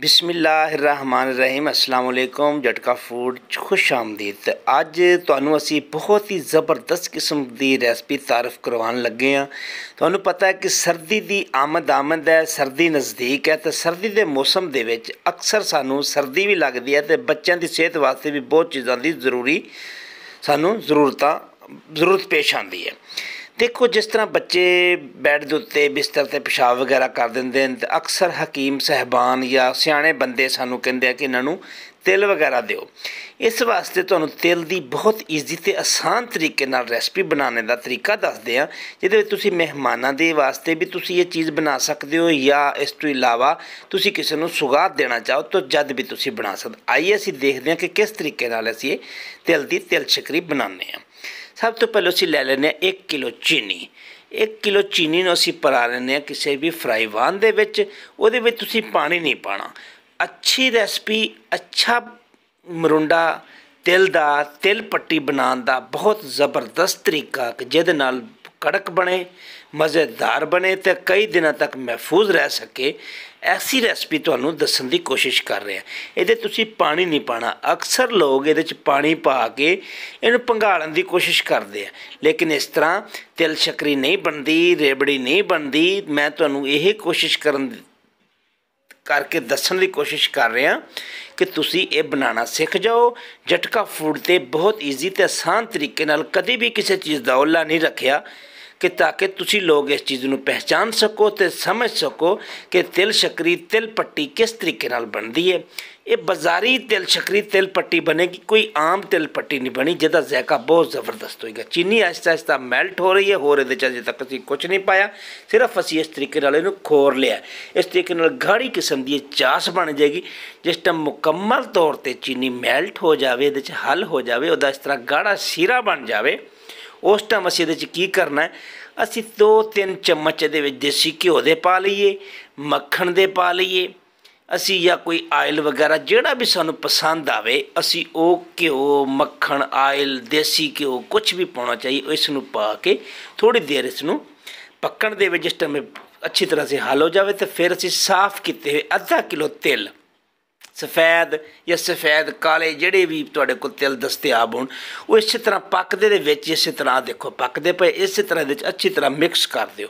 ਬਿਸਮਿਲ੍ਲਾਹਿਰਰਹਿਮਾਨਿਰਰਹੀਮ ਅਸਲਾਮ ਅਲੈਕੁਮ ਜਟਕਾ ਫੂਡ ਖੁਸ਼ ਆਮਦੀਦ ਅੱਜ ਤੁਹਾਨੂੰ ਅਸੀਂ ਬਹੁਤ ਹੀ ਜ਼ਬਰਦਸਤ ਕਿਸਮ ਦੀ ਰੈਸਪੀ ਤਾਰਫ ਕਰਵਾਉਣ ਲੱਗੇ ਆ ਤੁਹਾਨੂੰ ਪਤਾ ਹੈ ਕਿ ਸਰਦੀ ਦੀ ਆਮਦ ਆਮਦ ਹੈ ਸਰਦੀ ਨਜ਼ਦੀਕ ਹੈ ਤੇ ਸਰਦੀ ਦੇ ਮੌਸਮ ਦੇ ਵਿੱਚ ਅਕਸਰ ਸਾਨੂੰ ਸਰਦੀ ਵੀ ਲੱਗਦੀ ਹੈ ਤੇ ਬੱਚਿਆਂ ਦੀ ਸਿਹਤ ਵਾਸਤੇ ਵੀ ਬਹੁਤ ਚੀਜ਼ਾਂ ਦੀ ਜ਼ਰੂਰੀ ਸਾਨੂੰ ਜ਼ਰੂਰਤਾਂ ਜ਼ਰੂਰਤ ਪੇਸ਼ ਆਉਂਦੀ ਹੈ ਦੇਖੋ ਜਿਸ ਤਰ੍ਹਾਂ ਬੱਚੇ ਬੈੱਡ ਦੇ ਉੱਤੇ ਬਿਸਤਰ ਤੇ ਪਿਸ਼ਾਬ ਵਗੈਰਾ ਕਰ ਦਿੰਦੇ ਨੇ ਅਕਸਰ ਹਕੀਮ ਸਹਿਬਾਨ ਜਾਂ ਸਿਆਣੇ ਬੰਦੇ ਸਾਨੂੰ ਕਹਿੰਦੇ ਆ ਕਿ ਇਹਨਾਂ ਨੂੰ ਤਿਲ ਵਗੈਰਾ ਦਿਓ ਇਸ ਵਾਸਤੇ ਤੁਹਾਨੂੰ ਤਿਲ ਦੀ ਬਹੁਤ ਈਜ਼ੀ ਤੇ ਆਸਾਨ ਤਰੀਕੇ ਨਾਲ ਰੈਸਪੀ ਬਣਾਉਣ ਦਾ ਤਰੀਕਾ ਦੱਸਦੇ ਆ ਜਿਹਦੇ ਵਿੱਚ ਤੁਸੀਂ ਮਹਿਮਾਨਾਂ ਦੇ ਵਾਸਤੇ ਵੀ ਤੁਸੀਂ ਇਹ ਚੀਜ਼ ਬਣਾ ਸਕਦੇ ਹੋ ਜਾਂ ਇਸ ਤੋਂ ਇਲਾਵਾ ਤੁਸੀਂ ਕਿਸੇ ਨੂੰ ਸੁਗਾਤ ਦੇਣਾ ਚਾਹੋ ਤਾਂ ਜਦ ਵੀ ਤੁਸੀਂ ਬਣਾ ਸਕਦੇ ਆਈਏ ਅਸੀਂ ਦੇਖਦੇ ਆ ਕਿ ਕਿਸ ਤਰੀਕੇ ਨਾਲ ਅਸੀਂ ਇਹ ਤਿਲ ਦੀ ਤਿਲ ਸ਼ਕਰੀ ਬਣਾਉਂਦੇ ਆ ਸਭ ਤੋਂ ਪਹਿਲਾਂ ਅਸੀਂ ਲੈ ਲੈਨੇ ਆ 1 ਕਿਲੋ ਚੀਨੀ 1 ਕਿਲੋ ਚੀਨੀ ਨੂੰ ਅਸੀਂ ਪਰਾ ਲੈਨੇ ਆ ਕਿਸੇ ਵੀ ਫਰਾਈਵਾਨ ਦੇ ਵਿੱਚ ਉਹਦੇ ਵਿੱਚ ਤੁਸੀਂ ਪਾਣੀ ਨਹੀਂ ਪਾਣਾ ਅੱਛੀ ਰੈਸਪੀ ਅੱਛਾ ਮਰੁੰਡਾ ਤਿਲ ਦਾ ਤਿਲ ਪੱਟੀ ਬਣਾਉਣ ਦਾ ਬਹੁਤ ਜ਼ਬਰਦਸਤ ਤਰੀਕਾ ਕਿ ਜਿਹਦੇ ਨਾਲ ਕੜਕ ਬਣੇ ਮਜ਼ੇਦਾਰ ਬਣੇ ਤੇ ਕਈ ਦਿਨਾਂ ਤੱਕ ਮਹਿਫੂਜ਼ ਰਹਿ ਸਕੇ ਐਸੀ ਰੈਸਪੀ ਤੁਹਾਨੂੰ ਦੱਸਣ ਦੀ ਕੋਸ਼ਿਸ਼ ਕਰ ਰਿਹਾ ਇਹਦੇ ਤੁਸੀਂ ਪਾਣੀ ਨਹੀਂ ਪਾਣਾ ਅਕਸਰ ਲੋਕ ਇਹਦੇ ਵਿੱਚ ਪਾਣੀ ਪਾ ਕੇ ਇਹਨੂੰ ਪੰਘਾਲਣ ਦੀ ਕੋਸ਼ਿਸ਼ ਕਰਦੇ ਆ ਲੇਕਿਨ ਇਸ ਤਰ੍ਹਾਂ ਤਿਲ ਸ਼ਕਰੀ ਨਹੀਂ ਬਣਦੀ ਰੇਬੜੀ ਨਹੀਂ ਬਣਦੀ ਮੈਂ ਤੁਹਾਨੂੰ ਇਹ ਕੋਸ਼ਿਸ਼ ਕਰਨ ਕਰਕੇ ਦੱਸਣ ਦੀ ਕੋਸ਼ਿਸ਼ ਕਰ ਰਹੇ ਹਾਂ ਕਿ ਤੁਸੀਂ ਇਹ ਬਣਾਉਣਾ ਸਿੱਖ ਜਾਓ ਜਟਕਾ ਫੂਡ ਤੇ ਬਹੁਤ ਈਜ਼ੀ ਤੇ ਆਸਾਨ ਤਰੀਕੇ ਨਾਲ ਕਦੇ ਵੀ ਕਿਸੇ ਚੀਜ਼ ਦਾ ਉਲਾ ਨਹੀਂ ਰੱਖਿਆ ਕਿ ਤਾਂ ਕਿ ਤੁਸੀਂ ਲੋਕ ਇਸ ਚੀਜ਼ ਨੂੰ ਪਹਿਚਾਨ ਸਕੋ ਤੇ ਸਮਝ ਸਕੋ ਕਿ ਤਿਲ ਸ਼ਕਰੀ ਤਿਲ ਪੱਟੀ ਕਿਸ ਤਰੀਕੇ ਨਾਲ ਬਣਦੀ ਹੈ ਇਹ ਬਾਜ਼ਾਰੀ ਤਿਲ ਸ਼ਕਰੀ ਤਿਲ ਪੱਟੀ ਬਣੇਗੀ ਕੋਈ ਆਮ ਤਿਲ ਪੱਟੀ ਨਹੀਂ ਬਣੀ ਜਿਹਦਾ ਜ਼ਾਇਕਾ ਬਹੁਤ ਜ਼ਬਰਦਸਤ ਹੋਏਗਾ ਚੀਨੀ ਆਹਿਸਤਾ ਆਹਿਸਤਾ ਮੈਲਟ ਹੋ ਰਹੀ ਹੈ ਹੋਰ ਇਹਦੇ ਚ ਅਜੇ ਤੱਕ ਅਸੀਂ ਕੁਝ ਨਹੀਂ ਪਾਇਆ ਸਿਰਫ ਅਸੀਂ ਇਸ ਤਰੀਕੇ ਨਾਲ ਇਹਨੂੰ ਖੋਰ ਲਿਆ ਇਸ ਤਰੀਕੇ ਨਾਲ ਗਾੜੀ ਕਿਸਮ ਦੀ ਚਾਸ ਬਣ ਜਾਏਗੀ ਜਿਸ ਟਾਈਮ ਮੁਕੰਮਲ ਤੌਰ ਤੇ ਚੀਨੀ ਮੈਲਟ ਹੋ ਜਾਵੇ ਇਹਦੇ ਚ ਹੱਲ ਹੋ ਜਾਵੇ ਉਹਦਾ ਇਸ ਤਰ੍ਹਾਂ ਗਾੜਾ ਸੀਰਾ ਬਣ ਜਾਵੇ ਉਸ ਟਾਈਮ ਅਸੀਂ ਇਹਦੇ ਚ ਕੀ ਕਰਨਾ ਹੈ ਅਸੀਂ 2-3 ਚਮਚ ਦੇ ਵਿੱਚ ਦੇਸੀ ਘਿਓ ਦੇ ਪਾ ਲਈਏ ਮੱਖਣ ਦੇ ਪਾ ਲਈਏ ਅਸੀਂ ਜਾਂ ਕੋਈ ਆਇਲ ਵਗੈਰਾ ਜਿਹੜਾ ਵੀ ਸਾਨੂੰ ਪਸੰਦ ਆਵੇ ਅਸੀਂ ਉਹ ਘਿਓ ਮੱਖਣ ਆਇਲ ਦੇਸੀ ਘਿਓ ਕੁਝ ਵੀ ਪਾਉਣਾ ਚਾਹੀਏ ਇਸ ਨੂੰ ਪਾ ਕੇ ਥੋੜੀ ਦੇਰ ਇਸ ਨੂੰ ਪੱਕਣ ਦੇ ਵਿੱਚ ਜਿਸ ਟਾਈਮ ਅੱਛੀ ਤਰ੍ਹਾਂ ਸੇ ਹਲ ਹੋ ਜਾਵੇ ਤੇ ਫਿਰ ਅਸੀਂ ਸਾਫ਼ ਕੀਤੇ ਹੋਏ ਅੱਧਾ ਕਿਲੋ ਤਿਲ ਸਫੈਦ ਜਾਂ ਸਫੈਦ ਕਾਲੇ ਜਿਹੜੇ ਵੀ ਤੁਹਾਡੇ ਕੋਲ ਤਿਲ ਦਸਤਿਆਬ ਹੋਣ ਉਹ ਇਸੇ ਤਰ੍ਹਾਂ ਪੱਕਦੇ ਦੇ ਵਿੱਚ ਇਸੇ ਤਰ੍ਹਾਂ ਦੇਖੋ ਪੱਕਦੇ ਪਏ ਇਸੇ ਤਰ੍ਹਾਂ ਦੇ ਵਿੱਚ ਅੱਛੀ ਤਰ੍ਹਾਂ ਮਿਕਸ ਕਰ ਦਿਓ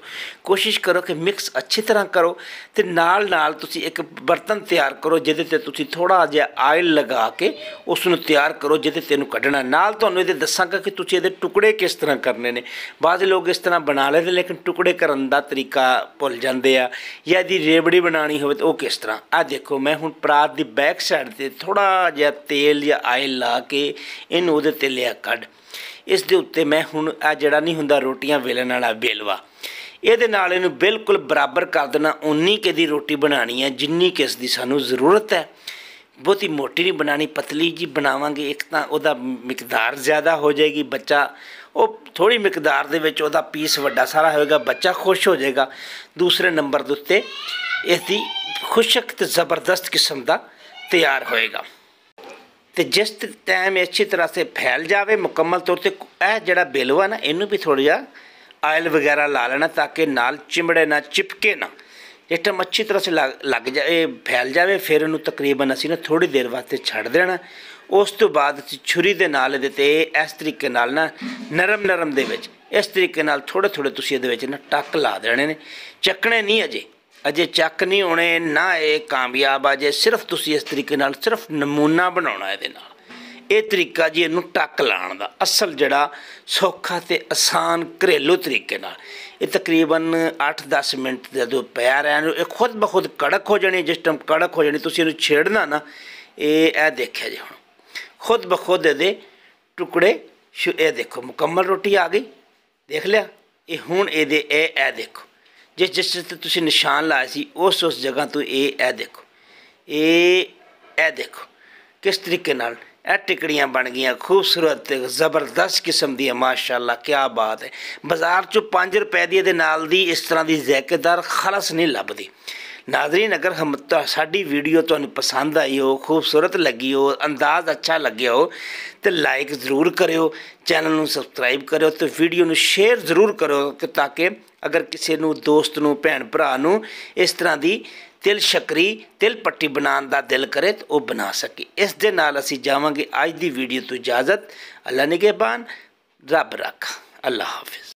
ਕੋਸ਼ਿਸ਼ ਕਰੋ ਕਿ ਮਿਕਸ ਅੱਛੀ ਤਰ੍ਹਾਂ ਕਰੋ ਤੇ ਨਾਲ ਨਾਲ ਤੁਸੀਂ ਇੱਕ ਬਰਤਨ ਤਿਆਰ ਕਰੋ ਜਿਹਦੇ ਤੇ ਤੁਸੀਂ ਥੋੜਾ ਜਿਹਾ ਆਇਲ ਲਗਾ ਕੇ ਉਸ ਨੂੰ ਤਿਆਰ ਕਰੋ ਜਿਹਦੇ ਤੇ ਨੂੰ ਕੱਢਣਾ ਨਾਲ ਤੁਹਾਨੂੰ ਇਹਦੇ ਦੱਸਾਂਗਾ ਕਿ ਤੁਸੀਂ ਇਹਦੇ ਟੁਕੜੇ ਕਿਸ ਤਰ੍ਹਾਂ ਕਰਨੇ ਨੇ ਬਾਅਦ ਲੋਕ ਇਸ ਤਰ੍ਹਾਂ ਬਣਾ ਲੈਂਦੇ ਲੇਕਿਨ ਟੁਕੜੇ ਕਰਨ ਦਾ ਤਰੀਕਾ ਭੁੱਲ ਜਾਂਦੇ ਆ ਜਾਂ ਇਹਦੀ ਰੇਬੜੀ ਬਣਾਣੀ ਹੋਵੇ ਤਾਂ ਉਹ ਕਿਸ ਤਰ੍ਹਾਂ ਆ ਦੇਖੋ ਮੈਂ ਹੁਣ ਪ੍ਰਾਤ ਦੀ ਬੈਕ ਸਾਈਡ ਤੇ ਥੋੜਾ ਜਿਹਾ ਤੇਲ ਜਾਂ ਆਇਲ ਲਾ ਕੇ ਇਹਨੂੰ ਉਹਦੇ ਤੇ ਲਿਆ ਕੱਢ ਇਸ ਦੇ ਉੱਤੇ ਮੈਂ ਹੁਣ ਆ ਜਿਹੜਾ ਨਹੀਂ ਹੁੰਦਾ ਰੋਟੀਆਂ ਵੇਲਣ ਵਾਲਾ ਬੇਲਵਾ ਇਹਦੇ ਨਾਲ ਇਹਨੂੰ ਬਿਲਕੁਲ ਬਰਾਬਰ ਕਰ ਦੇਣਾ ਉਨੀ ਕੇ ਦੀ ਰੋਟੀ ਬਣਾਣੀ ਹੈ ਜਿੰਨੀ ਕਿਸ ਦੀ ਸਾਨੂੰ ਜ਼ਰੂਰਤ ਹੈ ਬਹੁਤੀ ਮੋਟੀ ਨਹੀਂ ਬਣਾਣੀ ਪਤਲੀ ਜੀ ਬਣਾਵਾਂਗੇ ਇੱਕ ਤਾਂ ਉਹਦਾ ਮਿਕਦਾਰ ਜ਼ਿਆਦਾ ਹੋ ਜਾਏਗੀ ਬੱਚਾ ਉਹ ਥੋੜੀ ਮਿਕਦਾਰ ਦੇ ਵਿੱਚ ਉਹਦਾ ਪੀਸ ਵੱਡਾ ਸਾਰਾ ਹੋਏਗਾ ਬੱਚਾ ਖੁਸ਼ ਹੋ ਜਾਏਗਾ ਦੂਸਰੇ ਨੰਬਰ ਦੇ ਉੱਤੇ ਇਸ ਦੀ ਖੁਸ਼ਕ ਤੇ ਜ਼ਬਰਦਸਤ ਕਿਸਮ ਦਾ ਤਿਆਰ ਹੋਏਗਾ ਤੇ ਜਿਸ ਟਾਈਮ ਇਹ ਅੱਛੀ ਤਰ੍ਹਾਂ ਸੇ ਫੈਲ ਜਾਵੇ ਮੁਕੰਮਲ ਤੌਰ ਤੇ ਇਹ ਜਿਹੜਾ ਬੇਲਵਾ ਨਾ ਇਹਨੂੰ ਵੀ ਥੋੜਾ ਜਿਹਾ ਆਇਲ ਵਗੈਰਾ ਲਾ ਲੈਣਾ ਤਾਂ ਕਿ ਨਾਲ ਚਿਮੜੇ ਨਾ ਚਿਪਕੇ ਨਾ ਜਿਸ ਟਾਈਮ ਅੱਛੀ ਤਰ੍ਹਾਂ ਸੇ ਲੱਗ ਜਾਏ ਫੈਲ ਜਾਵੇ ਫਿਰ ਇਹਨੂੰ ਤਕਰੀਬਨ ਅਸੀਂ ਨਾ ਥੋੜੀ ਦੇਰ ਵਾਸਤੇ ਛੱਡ ਦੇਣਾ ਉਸ ਤੋਂ ਬਾਅਦ ਅਸੀਂ ਛੁਰੀ ਦੇ ਨਾਲ ਇਹਦੇ ਤੇ ਇਸ ਤਰੀਕੇ ਨਾਲ ਨਾ ਨਰਮ ਨਰਮ ਦੇ ਵਿੱਚ ਇਸ ਤਰੀਕੇ ਨਾਲ ਥੋੜੇ ਥੋੜੇ ਤੁਸੀਂ ਇਹਦੇ ਵਿੱਚ ਨਾ ਟੱਕ ਲਾ ਦੇਣੇ ਨੇ ਚੱਕਣੇ ਨਹੀਂ ਅਜੇ ਅਜੇ ਚੱਕ ਨਹੀਂ ਹੋਣੇ ਨਾ ਇਹ ਕਾਮਯਾਬ ਆ ਜੇ ਸਿਰਫ ਤੁਸੀਂ ਇਸ ਤਰੀਕੇ ਨਾਲ ਸਿਰਫ ਨਮੂਨਾ ਬਣਾਉਣਾ ਇਹਦੇ ਨਾਲ ਇਹ ਤਰੀਕਾ ਜੀ ਇਹਨੂੰ ਟੱਕ ਲਾਣ ਦਾ ਅਸਲ ਜਿਹੜਾ ਸੌਖਾ ਤੇ ਆਸਾਨ ਘਰੇਲੂ ਤਰੀਕੇ ਨਾਲ ਇਹ ਤਕਰੀਬਨ 8-10 ਮਿੰਟ ਦਾ ਪਿਆ ਰਹਿਣ ਨੂੰ ਇਹ ਖੁਦ ਬਖੁਦ ਕੜਕ ਹੋ ਜਾਣੀ ਜਿਸ ਟਾਈਮ ਕੜਕ ਹੋ ਜਾਣੀ ਤੁਸੀਂ ਇਹਨੂੰ ਛੇੜਨਾ ਨਾ ਇਹ ਇਹ ਦੇਖਿਆ ਜੀ ਹੁਣ ਖੁਦ ਬਖੁਦ ਇਹਦੇ ਟੁਕੜੇ ਇਹ ਦੇਖੋ ਮੁਕੰਮਲ ਰੋਟੀ ਆ ਗਈ ਦੇਖ ਲਿਆ ਇਹ ਹੁਣ ਇਹਦੇ ਇਹ ਇਹ ਦੇਖੋ जिस जिस तुम निशान लाए थी उस उस जगह तो ये यह देखो ये यह देखो किस तरीके टिकड़ियाँ बन गई खूबसूरत जबरदस्त किस्म दाशाला क्या बात है बाजार चो पां रुपए दल इस तरह की जैकेदार खलस नहीं लभदी ਨਾਜ਼ਰੀਨ ਅਗਰ ਹਮ ਸਾਡੀ ਵੀਡੀਓ ਤੁਹਾਨੂੰ ਪਸੰਦ ਆਈ ਹੋ ਖੂਬਸੂਰਤ ਲੱਗੀ ਹੋ ਅੰਦਾਜ਼ ਅੱਛਾ ਲੱਗਿਆ ਹੋ ਤੇ ਲਾਈਕ ਜ਼ਰੂਰ ਕਰਿਓ ਚੈਨਲ ਨੂੰ ਸਬਸਕ੍ਰਾਈਬ ਕਰਿਓ ਤੇ ਵੀਡੀਓ ਨੂੰ ਸ਼ੇਅਰ ਜ਼ਰੂਰ ਕਰੋ ਕਿ ਤਾਂ ਕਿ ਅਗਰ ਕਿਸੇ ਨੂੰ ਦੋਸਤ ਨੂੰ ਭੈਣ ਭਰਾ ਨੂੰ ਇਸ ਤਰ੍ਹਾਂ ਦੀ ਤਿਲ ਸ਼ਕਰੀ ਤਿਲ ਪੱਟੀ ਬਣਾਉਣ ਦਾ ਦਿਲ ਕਰੇ ਤਾਂ ਉਹ ਬਣਾ ਸਕੇ ਇਸ ਦੇ ਨਾਲ ਅਸੀਂ ਜਾਵਾਂਗੇ ਅੱਜ ਦੀ ਵੀਡੀਓ ਤੋਂ ਇਜਾਜ਼ਤ ਅੱਲਾ ਨਿਗਹਿਬਾਨ ਰੱਬ ਰੱਖ ਅੱਲਾ ਹਾਫਿਜ਼